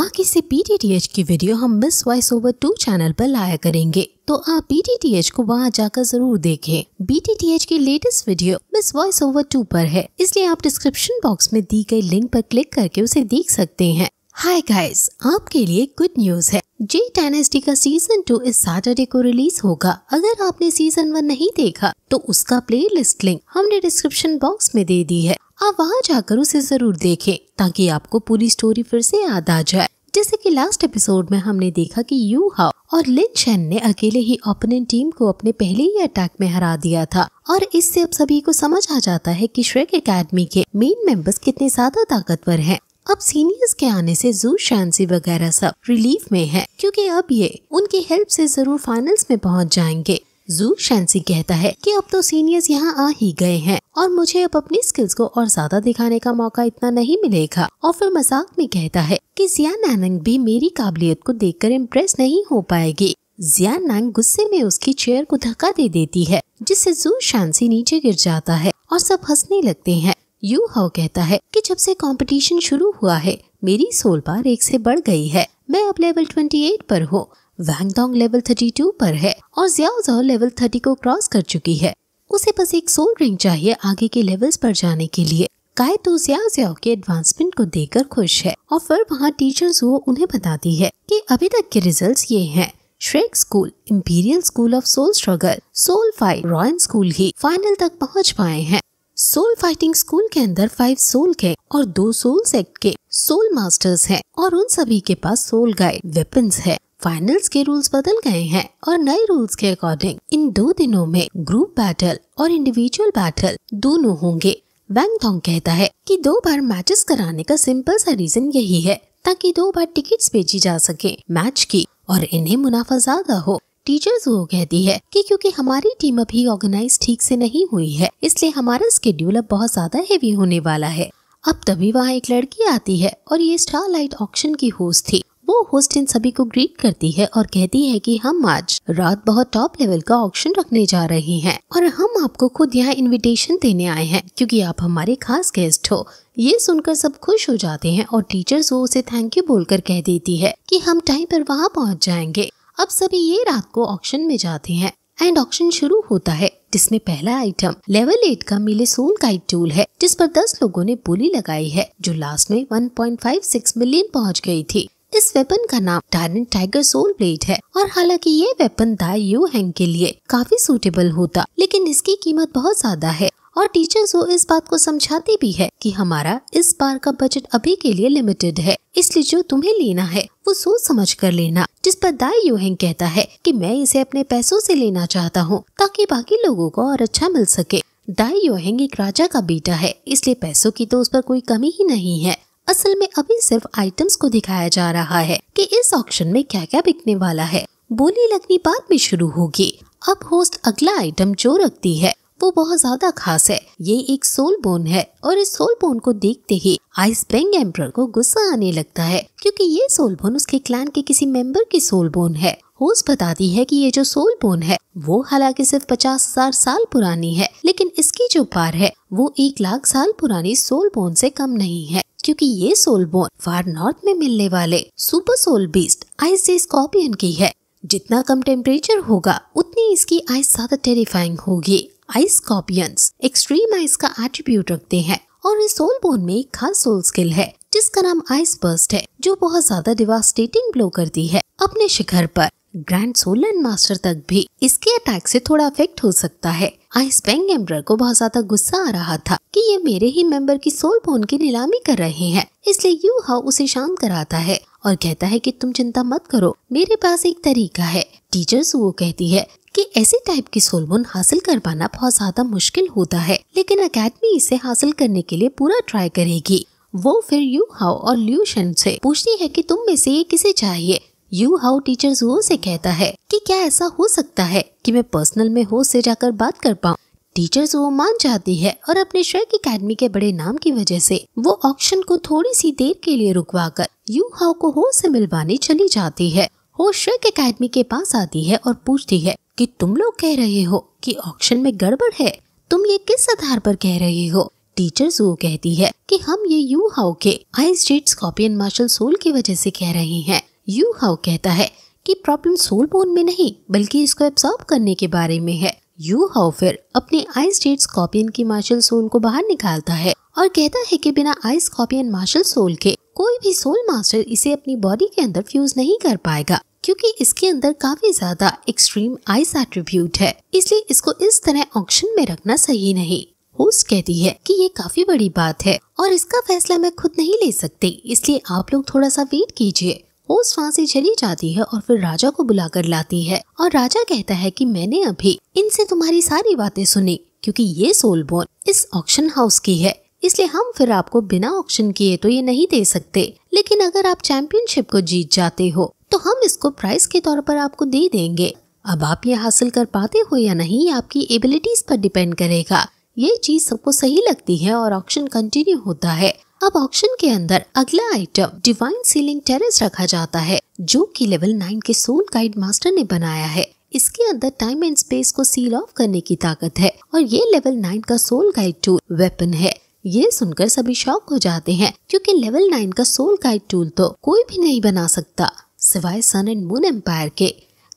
आगे से पीटीटीएच की वीडियो हम Miss voice over two channel पर लाया करेंगे तो आप पीटीटीएच को वहाँ जाकर जरूर देखें। बीटीटीएच की latest video Miss voice over two पर है इसलिए आप डिस्क्रिप्शन बॉक्स में दी गई लिंक पर क्लिक करके उसे देख सकते हैं हाय गाइस आपके लिए गुड न्यूज है जे टेन का सीजन टू इस सैटरडे को रिलीज होगा अगर आपने सीजन वन नहीं देखा तो उसका प्ले लिस्ट लिंक हमने डिस्क्रिप्शन बॉक्स में दे दी है आप वहाँ जाकर उसे जरूर देखें ताकि आपको पूरी स्टोरी फिर से याद आ जाए जैसे कि लास्ट एपिसोड में हमने देखा कि यू हाउ और लिन चैन ने अकेले ही ओपोनेंट टीम को अपने पहले ही अटैक में हरा दिया था और इससे अब सभी को समझ आ जाता है कि श्रेक एकेडमी के मेन मेंबर्स कितने ज्यादा ताकतवर हैं अब सीनियर्स के आने से जू शांसी वगैरह सब रिलीफ में है क्योंकि अब ये उनकी हेल्प से जरूर फाइनल्स में पहुंच जाएंगे जू शांसी कहता है कि अब तो सीनियर्स यहाँ आ ही गए हैं और मुझे अब अपनी स्किल्स को और ज्यादा दिखाने का मौका इतना नहीं मिलेगा और फिर मजाक में कहता है कि जिया नानंग भी मेरी काबिलियत को कर इम्प्रेस नहीं हो पाएगी जिया नांग गुस्से में उसकी चेयर को धक्का दे देती है जिससे जू शांसी नीचे गिर जाता है और सब हंसने लगते हैं यू हाउ कहता है कि जब से कंपटीशन शुरू हुआ है मेरी सोल बार एक से बढ़ गई है मैं अब लेवल 28 पर हूँ डोंग लेवल 32 पर है और जियाओजाओ लेवल 30 को क्रॉस कर चुकी है उसे बस एक सोल रिंग चाहिए आगे के लेवल्स पर जाने के लिए काय तो जियाओजाओ के एडवांसमेंट को देकर खुश है और फिर वहाँ टीचर वो उन्हें बताती है कि अभी तक के रिजल्ट्स ये हैं Shrek school imperial school of soul struggle soul five royal school ही फाइनल तक पहुंच पाए हैं सोल फाइटिंग स्कूल के अंदर फाइव सोल के और दो सोल सेक्ट के सोल मास्टर्स हैं और उन सभी के पास सोल गाइड वेपन्स है फाइनल्स के रूल्स बदल गए हैं और नए रूल्स के अकॉर्डिंग इन दो दिनों में ग्रुप बैटल और इंडिविजुअल बैटल दोनों होंगे वैंग थोंग कहता है कि दो बार मैचेस कराने का सिंपल सा रीजन यही है ताकि दो बार टिकट्स बेची जा सके मैच की और इन्हें मुनाफा ज्यादा हो टीचर्स वो कहती है कि क्योंकि हमारी टीम अभी ऑर्गेनाइज ठीक से नहीं हुई है इसलिए हमारा स्केड्यूल अब बहुत ज्यादा हेवी होने वाला है अब तभी वहाँ एक लड़की आती है और ये स्टारलाइट ऑक्शन की होस्ट थी वो होस्ट इन सभी को ग्रीट करती है और कहती है कि हम आज रात बहुत टॉप लेवल का ऑक्शन रखने जा रहे हैं और हम आपको खुद यहाँ इनविटेशन देने आए हैं क्योंकि आप हमारे खास गेस्ट हो ये सुनकर सब खुश हो जाते हैं और टीचर्स वो उसे थैंक यू बोलकर कह देती है कि हम टाइम पर वहाँ पहुँच जाएंगे अब सभी ये रात को ऑक्शन में जाते हैं एंड ऑक्शन शुरू होता है जिसमें पहला आइटम लेवल एट का मिले सोल का टूल है जिस पर दस लोगों ने बोली लगाई है जो लास्ट में 1.56 मिलियन पहुंच गई थी इस वेपन का नाम डायन टाइगर सोल ब्लेड है और हालांकि ये वेपन दाई यू हैंग के लिए काफी सूटेबल होता लेकिन इसकी कीमत बहुत ज्यादा है और टीचर्स वो इस बात को समझाती भी है कि हमारा इस बार का बजट अभी के लिए लिमिटेड है इसलिए जो तुम्हें लेना है वो सोच समझ कर लेना जिस पर दाई यूहेंग कहता है कि मैं इसे अपने पैसों से लेना चाहता हूँ ताकि बाकी लोगों को और अच्छा मिल सके दाई योहेंग एक राजा का बेटा है इसलिए पैसों की तो उस पर कोई कमी ही नहीं है असल में अभी सिर्फ आइटम्स को दिखाया जा रहा है कि इस ऑप्शन में क्या क्या बिकने वाला है बोली लगनी बाद में शुरू होगी अब होस्ट अगला आइटम जो रखती है वो बहुत ज्यादा खास है ये एक सोल बोन है और इस सोल बोन को देखते ही आइस बैंग एम्पर को गुस्सा आने लगता है क्योंकि ये सोल बोन उसके क्लान के किसी मेंबर की सोल बोन है होस बताती है कि ये जो सोल बोन है वो हालांकि सिर्फ पचास हजार साल पुरानी है लेकिन इसकी जो पार है वो एक लाख साल पुरानी सोल बोन से कम नहीं है क्योंकि ये सोल बोन फार नॉर्थ में मिलने वाले सुपर सोल बीस्ट आइस से स्कॉर्पियन की है जितना कम टेम्परेचर होगा उतनी इसकी आइस ज्यादा टेरिफाइंग होगी आइस कॉपियंस एक्सट्रीम आइस का एट्रीब्यूट रखते हैं और इस सोल बोन में एक खास सोल स्किल है जिसका नाम आइस बर्स्ट है जो बहुत ज्यादा डिवास्टेटिंग ब्लो करती है अपने शिखर पर ग्रैंड सोलन मास्टर तक भी इसके अटैक से थोड़ा अफेक्ट हो सकता है आइस बैंग एम्बर को बहुत ज्यादा गुस्सा आ रहा था कि ये मेरे ही मेंबर की सोल बोन की नीलामी कर रहे हैं इसलिए यू हा उसे शांत कराता है और कहता है कि तुम चिंता मत करो मेरे पास एक तरीका है टीचर वो कहती है कि ऐसे टाइप की सोलबोन हासिल कर पाना बहुत ज्यादा मुश्किल होता है लेकिन अकेडमी इसे हासिल करने के लिए पूरा ट्राई करेगी वो फिर यू हाउ और ल्यूशन से पूछती है कि तुम में से ये किसे चाहिए यू हाउ टीचर जो से कहता है कि क्या ऐसा हो सकता है कि मैं पर्सनल में हो से जाकर बात कर पाऊँ टीचर वो मान जाती है और अपने श्रेक अकेडमी के बड़े नाम की वजह से वो ऑक्शन को थोड़ी सी देर के लिए रुकवा कर यू हाउ को हो से मिलवाने चली जाती है हो श्रेक अकेडमी के पास आती है और पूछती है कि तुम लोग कह रहे हो कि ऑक्शन में गड़बड़ है तुम ये किस आधार पर कह रहे हो टीचर जू कहती है कि हम ये यू हाउ के ice jet scorpion martial soul की वजह से कह रहे हैं यू हाउ कहता है कि प्रॉब्लम सोल बोन में नहीं बल्कि इसको एब्सॉर्ब करने के बारे में है यू हाउ फिर अपने आई स्टेट स्कॉर्पियन की मार्शल सोल को बाहर निकालता है और कहता है कि बिना आइस स्कॉर्पियन मार्शल सोल के कोई भी सोल मास्टर इसे अपनी बॉडी के अंदर फ्यूज नहीं कर पाएगा क्योंकि इसके अंदर काफी ज्यादा एक्सट्रीम आइस एट्रीब्यूट है इसलिए इसको इस तरह ऑक्शन में रखना सही नहीं होस्ट कहती है कि ये काफी बड़ी बात है और इसका फैसला मैं खुद नहीं ले सकती इसलिए आप लोग थोड़ा सा वेट कीजिए होस्ट वहाँ से चली जाती है और फिर राजा को बुला कर लाती है और राजा कहता है की मैंने अभी इनसे तुम्हारी सारी बातें सुनी क्यूँकी ये सोलबोन इस ऑक्शन हाउस की है इसलिए हम फिर आपको बिना ऑक्शन किए तो ये नहीं दे सकते लेकिन अगर आप चैंपियनशिप को जीत जाते हो तो हम इसको प्राइस के तौर पर आपको दे देंगे अब आप ये हासिल कर पाते हो या नहीं आपकी एबिलिटीज पर डिपेंड करेगा ये चीज सबको सही लगती है और ऑप्शन कंटिन्यू होता है अब ऑप्शन के अंदर अगला आइटम डिवाइन सीलिंग टेरेस रखा जाता है जो कि लेवल नाइन के सोल गाइड मास्टर ने बनाया है इसके अंदर टाइम एंड स्पेस को सील ऑफ करने की ताकत है और ये लेवल नाइन का सोल गाइड टूल वेपन है ये सुनकर सभी शौक हो जाते हैं क्योंकि लेवल नाइन का सोल गाइड टूल तो कोई भी नहीं बना सकता सिवाय सन एंड मून एम्पायर के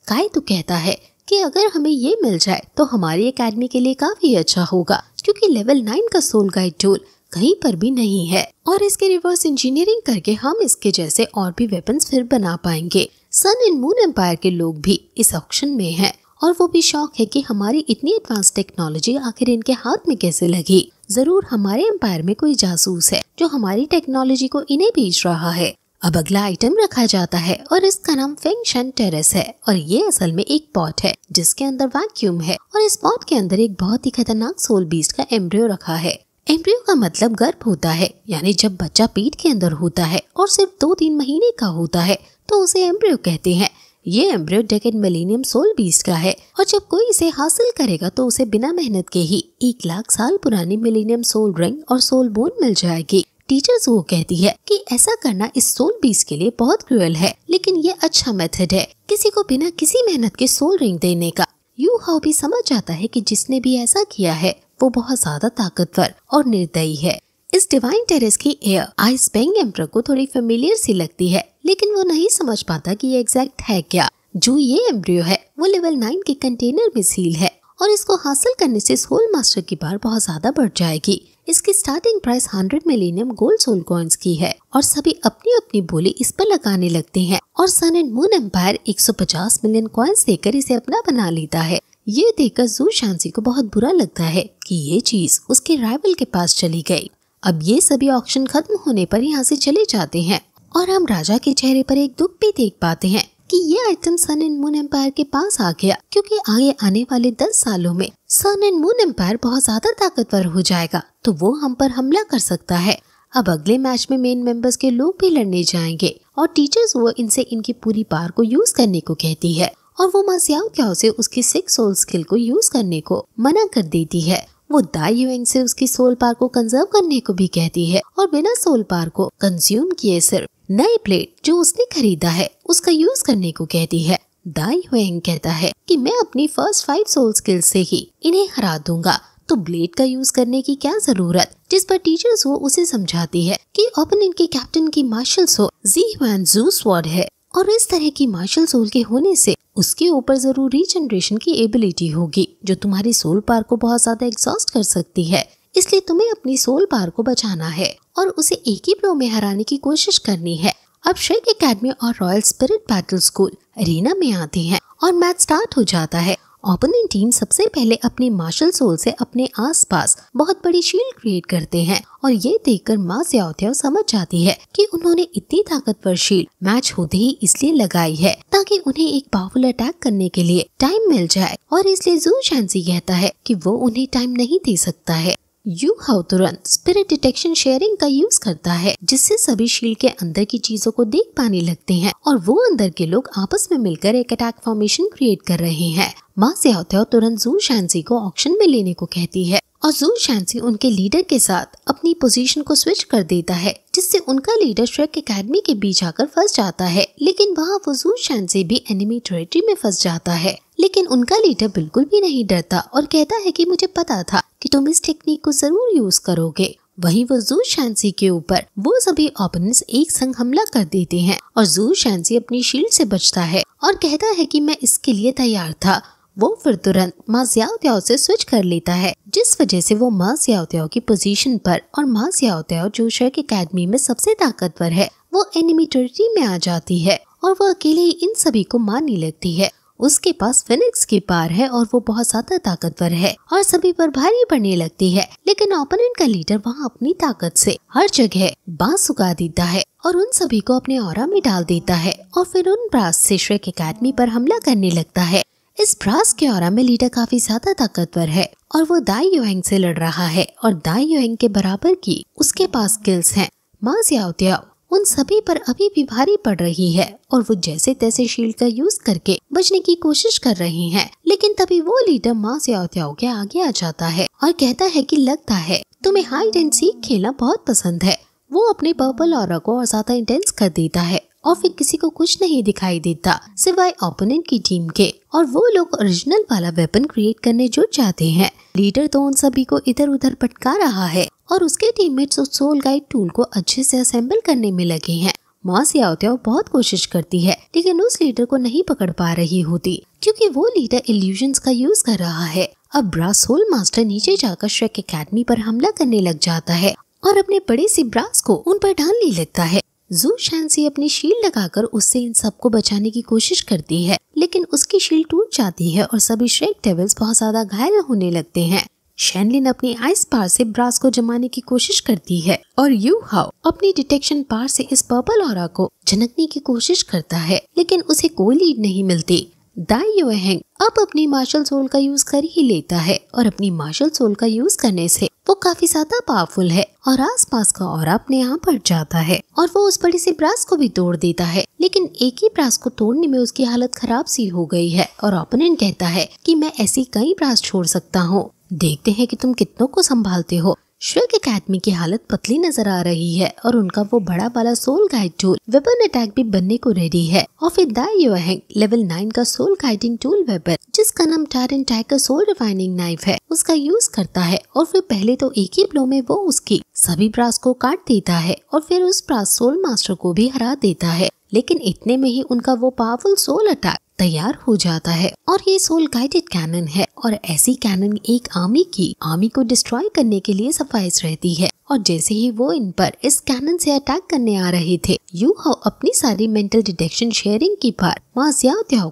काय तो कहता है कि अगर हमें ये मिल जाए तो हमारी एकेडमी के लिए काफी अच्छा होगा क्योंकि लेवल नाइन का सोल गाइड टूल कहीं पर भी नहीं है और इसके रिवर्स इंजीनियरिंग करके हम इसके जैसे और भी वेपन्स फिर बना पाएंगे सन एंड मून एम्पायर के लोग भी इस ऑप्शन में है और वो भी शौक है कि हमारी इतनी एडवांस टेक्नोलॉजी आखिर इनके हाथ में कैसे लगी जरूर हमारे एम्पायर में कोई जासूस है जो हमारी टेक्नोलॉजी को इन्हें भेज रहा है अब अगला आइटम रखा जाता है और इसका नाम फेंगशन टेरेस है और ये असल में एक पॉट है जिसके अंदर वैक्यूम है और इस पॉट के अंदर एक बहुत ही खतरनाक सोल बीज का एम्ब्रियो रखा है एम्ब्रियो का मतलब गर्भ होता है यानी जब बच्चा पेट के अंदर होता है और सिर्फ दो तीन महीने का होता है तो उसे एम्ब्रियो कहते हैं ये एम्ब्रियो डेकेट मिलेनियम सोल बीस का है और जब कोई इसे हासिल करेगा तो उसे बिना मेहनत के ही एक लाख साल पुरानी मिलेनियम सोल रिंग और सोल बोन मिल जाएगी टीचर्स वो कहती है कि ऐसा करना इस सोल बीस के लिए बहुत क्रूअल है लेकिन ये अच्छा मेथड है किसी को बिना किसी मेहनत के सोल रिंग देने का यू हाउ भी समझ जाता है कि जिसने भी ऐसा किया है वो बहुत ज्यादा ताकतवर और निर्दयी है इस डिवाइन टेरेस की एयर आइस बैंग एम्पर को थोड़ी फेमिलियर सी लगती है लेकिन वो नहीं समझ पाता कि ये एग्जैक्ट है क्या जो ये एम्ब्रियो है वो लेवल नाइन के कंटेनर में सील है और इसको हासिल करने से सोल मास्टर की बार बहुत ज्यादा बढ़ जाएगी इसकी starting price 100 millennium gold soul coins की है और सभी अपनी अपनी बोली इस पर लगाने लगते हैं और sun and moon empire 150 million coins देकर इसे अपना बना लेता है ये देखकर जू शांसी को बहुत बुरा लगता है कि ये चीज उसके राइवल के पास चली गई अब ये सभी ऑप्शन खत्म होने पर यहाँ से चले जाते हैं और हम राजा के चेहरे पर एक दुख भी देख पाते हैं कि ये item sun and moon empire के पास आ गया क्योंकि आगे आने वाले दस सालों में सन एंड मून एम्पायर बहुत ज्यादा ताकतवर हो जाएगा तो वो हम पर हमला कर सकता है अब अगले मैच में मेन मेंबर्स के लोग भी लड़ने जाएंगे और टीचर्स वो इनसे इनकी पूरी पार को यूज करने को कहती है और वो मसियाओ क्या उसे उसकी सिक्स सोल स्किल को यूज करने को मना कर देती है वो दाई युएंग से उसकी सोल पार को कंजर्व करने को भी कहती है और बिना सोल पार को कंज्यूम किए सिर्फ नए प्लेट जो उसने खरीदा है उसका यूज करने को कहती है दाई हुएंग कहता है कि मैं अपनी फर्स्ट फाइव सोल स्किल से ही इन्हें हरा दूंगा तो ब्लेड का यूज करने की क्या जरूरत जिस पर टीचर्स वो उसे समझाती है कि ओपोनेंट के कैप्टन की मार्शल सोल जी वैन जू स्वॉर्ड है और इस तरह की मार्शल सोल के होने से उसके ऊपर जरूर रीजनरेशन की एबिलिटी होगी जो तुम्हारी सोल पार को बहुत ज्यादा एग्जॉस्ट कर सकती है इसलिए तुम्हें अपनी सोल पार को बचाना है और उसे एक ही ब्लो में हराने की कोशिश करनी है अब शेख एकेडमी और royal spirit battle school arena में आते हैं और मैच स्टार्ट हो जाता है ओपनिंग टीम सबसे पहले अपने मार्शल सोल से अपने आसपास बहुत बड़ी शील्ड क्रिएट करते हैं और ये देखकर माँ ज्यावत्याव समझ जाती है कि उन्होंने इतनी ताकतवर शील्ड मैच होते ही इसलिए लगाई है ताकि उन्हें एक पावरफुल अटैक करने के लिए टाइम मिल जाए और इसलिए जू शैंसी कहता है कि वो उन्हें टाइम नहीं दे सकता है यू हाउ तुरंत स्पिरिट डिटेक्शन शेयरिंग का यूज करता है जिससे सभी शील्ड के अंदर की चीजों को देख पाने लगते हैं और वो अंदर के लोग आपस में मिलकर एक अटैक फॉर्मेशन क्रिएट कर रहे हैं माँ से होते हो तुरंत जू शांसी को ऑक्शन में लेने को कहती है और जू शैंसी उनके लीडर के साथ अपनी पोजीशन को स्विच कर देता है जिससे उनका लीडर श्रेक एकेडमी के बीच आकर फंस जाता है लेकिन वहाँ वो जू शैंसी भी एनिमी टेरिटरी में फंस जाता है लेकिन उनका लीडर बिल्कुल भी नहीं डरता और कहता है कि मुझे पता था कि तुम इस टेक्निक को जरूर यूज करोगे वहीं वो जू शैंसी के ऊपर वो सभी ओपोनेंट्स एक संग हमला कर देते हैं और जू शैंसी अपनी शील्ड से बचता है और कहता है कि मैं इसके लिए तैयार था वो फिर तुरंत माँ ज्याओत्याओ से स्विच कर लेता है जिस वजह से वो माँ ज्याओत्याओ की पोजीशन पर और माँ ज्याओत्याओ जो शर्क अकेडमी में सबसे ताकतवर है वो एनिमी टेरिटरी में आ जाती है और वो अकेले ही इन सभी को मारने लगती है उसके पास फिनिक्स की पार है और वो बहुत ज्यादा ताकतवर है और सभी पर भारी पड़ने लगती है लेकिन ओपोनेंट का लीडर वहाँ अपनी ताकत से हर जगह बांस उगा देता है और उन सभी को अपने और में डाल देता है और फिर उन ब्रास से श्रेक अकेडमी पर हमला करने लगता है इस ब्रास के और में लीडर काफी ज्यादा ताकतवर है और वो दाई युहेंग से लड़ रहा है और दाई युहेंग के बराबर की उसके पास स्किल्स हैं माँ जियाओत्याओ उन सभी पर अभी भी भारी पड़ रही है और वो जैसे तैसे शील्ड का यूज करके बचने की कोशिश कर रही हैं। लेकिन तभी वो लीडर माँ सियाओत्याओ के आगे आ जाता है और कहता है की लगता है तुम्हें हाइड एंड सीख खेलना बहुत पसंद है वो अपने पर्पल और को और ज्यादा इंटेंस कर देता है और फिर किसी को कुछ नहीं दिखाई देता सिवाय ओपोनेंट की टीम के और वो लोग ओरिजिनल वाला वेपन क्रिएट करने जो चाहते हैं लीडर तो उन सभी को इधर उधर पटका रहा है और उसके टीममेट्स उस सोल गाइड टूल को अच्छे से असेंबल करने में लगे हैं मॉस याओत्याओ बहुत कोशिश करती है लेकिन उस लीडर को नहीं पकड़ पा रही होती क्योंकि वो लीडर इल्यूजन का यूज कर रहा है अब ब्रास सोल मास्टर नीचे जाकर श्रेक एकेडमी पर हमला करने लग जाता है और अपने बड़े सी ब्रास को उन पर ढालने लगता है जू शैंसी अपनी शील्ड लगाकर उससे इन सबको बचाने की कोशिश करती है लेकिन उसकी शील्ड टूट जाती है और सभी श्रेक टेबल्स बहुत ज्यादा घायल होने लगते हैं शैनलिन अपनी आइस पार से ब्रास को जमाने की कोशिश करती है और यू हाउ अपनी डिटेक्शन पार से इस पर्पल और को झनकने की कोशिश करता है लेकिन उसे कोई लीड नहीं मिलती दाई योहेंग अब अपनी मार्शल सोल का यूज कर ही लेता है और अपनी मार्शल सोल का यूज करने से वो काफी ज्यादा पावरफुल है और आसपास का और अपने यहाँ बढ़ जाता है और वो उस बड़ी सी ब्रास को भी तोड़ देता है लेकिन एक ही ब्रास को तोड़ने में उसकी हालत खराब सी हो गई है और ओपोनेंट कहता है कि मैं ऐसी कई ब्रास छोड़ सकता हूँ देखते हैं कि तुम कितनों को संभालते हो श्वेक अकेडमी की हालत पतली नजर आ रही है और उनका वो बड़ा वाला soul guide tool weapon attack भी बनने को रेडी है और फिर दाइंग लेवल नाइन का सोल गाइडिंग टूल वेपन जिसका नाम टारन टाइगर सोल रिफाइनिंग नाइफ है उसका यूज करता है और फिर पहले तो एक ही ब्लो में वो उसकी सभी ब्रास को काट देता है और फिर उस ब्रास सोल मास्टर को भी हरा देता है लेकिन इतने में ही उनका वो पावरफुल सोल अटैक तैयार हो जाता है और ये सोल गाइडेड कैनन है और ऐसी कैनन एक आर्मी की आर्मी को डिस्ट्रॉय करने के लिए सफाइश रहती है और जैसे ही वो इन पर इस कैनन से अटैक करने आ रहे थे यू हाउ अपनी सारी मेंटल डिटेक्शन शेयरिंग की पार माँ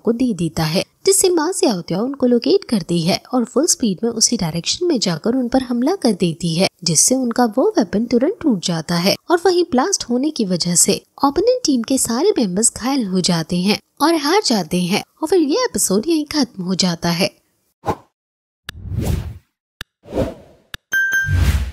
को दे देता है जिससे माँ ज्याओत्याओ उनको लोकेट करती है और फुल स्पीड में उसी डायरेक्शन में जाकर उन पर हमला कर देती है जिससे उनका वो वेपन तुरंत टूट जाता है और वहीं ब्लास्ट होने की वजह से ओपनिंग टीम के सारे मेंबर्स घायल हो जाते हैं और हार जाते हैं और फिर ये एपिसोड यही खत्म हो जाता है